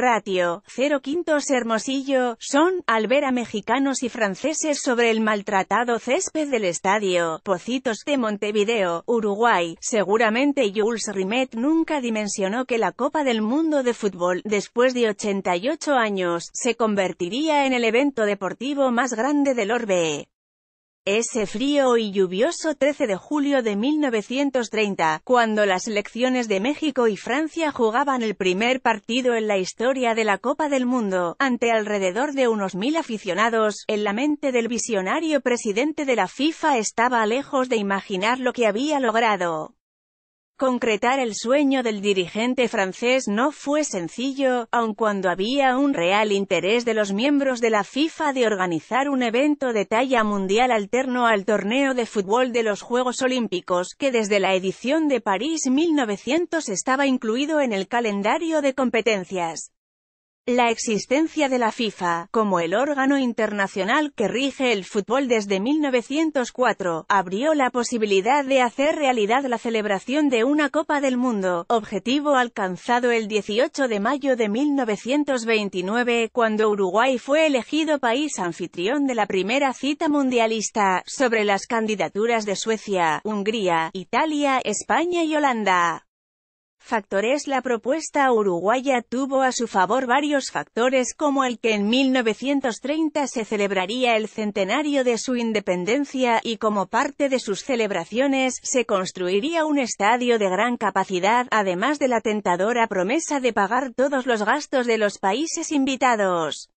Ratio, 0 quintos Hermosillo, son, al ver a mexicanos y franceses sobre el maltratado césped del estadio, Pocitos de Montevideo, Uruguay, seguramente Jules Rimet nunca dimensionó que la Copa del Mundo de Fútbol, después de 88 años, se convertiría en el evento deportivo más grande del orbe. Ese frío y lluvioso 13 de julio de 1930, cuando las elecciones de México y Francia jugaban el primer partido en la historia de la Copa del Mundo, ante alrededor de unos mil aficionados, en la mente del visionario presidente de la FIFA estaba lejos de imaginar lo que había logrado. Concretar el sueño del dirigente francés no fue sencillo, aun cuando había un real interés de los miembros de la FIFA de organizar un evento de talla mundial alterno al torneo de fútbol de los Juegos Olímpicos, que desde la edición de París 1900 estaba incluido en el calendario de competencias. La existencia de la FIFA, como el órgano internacional que rige el fútbol desde 1904, abrió la posibilidad de hacer realidad la celebración de una Copa del Mundo, objetivo alcanzado el 18 de mayo de 1929, cuando Uruguay fue elegido país anfitrión de la primera cita mundialista, sobre las candidaturas de Suecia, Hungría, Italia, España y Holanda. Factores La propuesta uruguaya tuvo a su favor varios factores como el que en 1930 se celebraría el centenario de su independencia y como parte de sus celebraciones se construiría un estadio de gran capacidad, además de la tentadora promesa de pagar todos los gastos de los países invitados.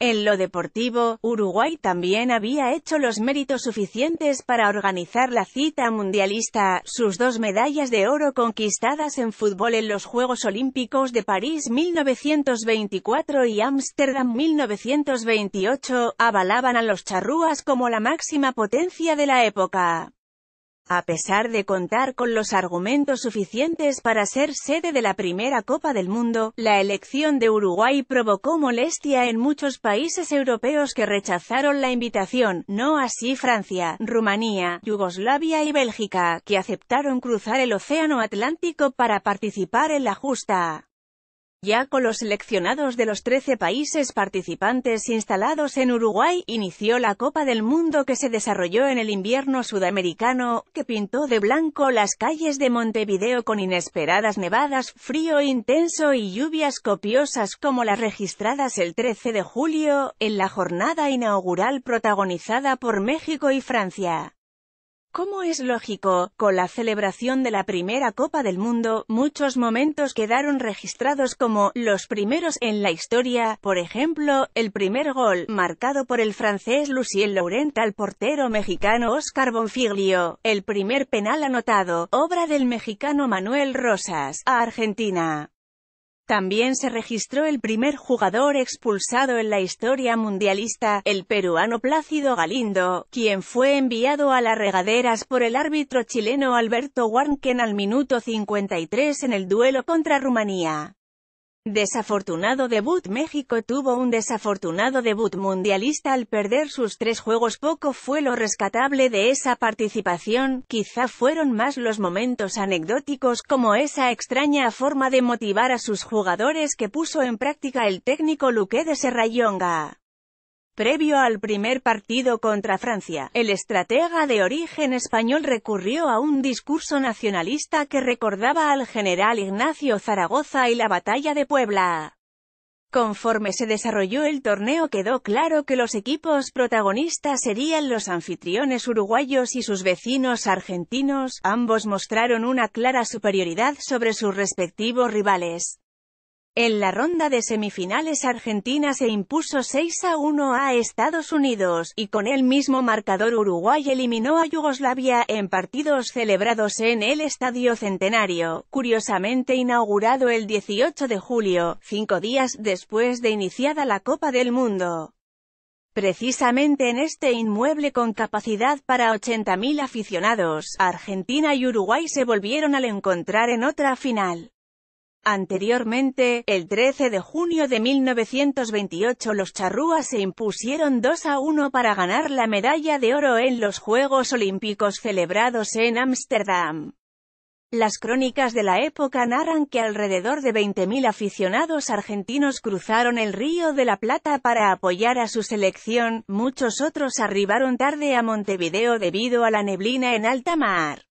En lo deportivo, Uruguay también había hecho los méritos suficientes para organizar la cita mundialista, sus dos medallas de oro conquistadas en fútbol en los Juegos Olímpicos de París 1924 y Ámsterdam 1928, avalaban a los charrúas como la máxima potencia de la época a pesar de contar con los argumentos suficientes para ser sede de la primera Copa del Mundo, la elección de Uruguay provocó molestia en muchos países europeos que rechazaron la invitación, no así Francia, Rumanía, Yugoslavia y Bélgica, que aceptaron cruzar el Océano Atlántico para participar en la justa. Ya con los seleccionados de los 13 países participantes instalados en Uruguay, inició la Copa del Mundo que se desarrolló en el invierno sudamericano, que pintó de blanco las calles de Montevideo con inesperadas nevadas, frío intenso y lluvias copiosas como las registradas el 13 de julio, en la jornada inaugural protagonizada por México y Francia. Como es lógico, con la celebración de la primera Copa del Mundo, muchos momentos quedaron registrados como los primeros en la historia, por ejemplo, el primer gol, marcado por el francés Lucien Laurent al portero mexicano Oscar Bonfiglio, el primer penal anotado, obra del mexicano Manuel Rosas, a Argentina. También se registró el primer jugador expulsado en la historia mundialista, el peruano Plácido Galindo, quien fue enviado a las regaderas por el árbitro chileno Alberto Warnken al minuto 53 en el duelo contra Rumanía. Desafortunado debut México tuvo un desafortunado debut mundialista al perder sus tres juegos poco fue lo rescatable de esa participación, quizá fueron más los momentos anecdóticos como esa extraña forma de motivar a sus jugadores que puso en práctica el técnico Luque de Serrayonga. Previo al primer partido contra Francia, el estratega de origen español recurrió a un discurso nacionalista que recordaba al general Ignacio Zaragoza y la batalla de Puebla. Conforme se desarrolló el torneo quedó claro que los equipos protagonistas serían los anfitriones uruguayos y sus vecinos argentinos, ambos mostraron una clara superioridad sobre sus respectivos rivales. En la ronda de semifinales Argentina se impuso 6 a 1 a Estados Unidos, y con el mismo marcador Uruguay eliminó a Yugoslavia en partidos celebrados en el Estadio Centenario, curiosamente inaugurado el 18 de julio, cinco días después de iniciada la Copa del Mundo. Precisamente en este inmueble con capacidad para 80.000 aficionados, Argentina y Uruguay se volvieron al encontrar en otra final. Anteriormente, el 13 de junio de 1928 los charrúas se impusieron 2 a 1 para ganar la medalla de oro en los Juegos Olímpicos celebrados en Ámsterdam. Las crónicas de la época narran que alrededor de 20.000 aficionados argentinos cruzaron el Río de la Plata para apoyar a su selección, muchos otros arribaron tarde a Montevideo debido a la neblina en alta mar.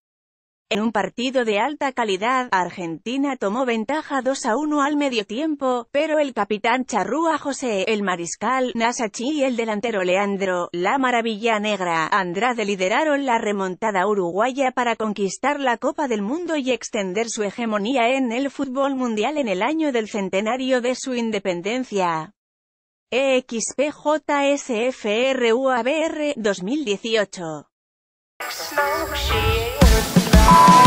En un partido de alta calidad, Argentina tomó ventaja 2 a 1 al medio tiempo, pero el capitán Charrúa José, el mariscal, Nasachi y el delantero Leandro, la maravilla negra, Andrade lideraron la remontada uruguaya para conquistar la Copa del Mundo y extender su hegemonía en el fútbol mundial en el año del centenario de su independencia. EXPJSFRUABR 2018 Bye.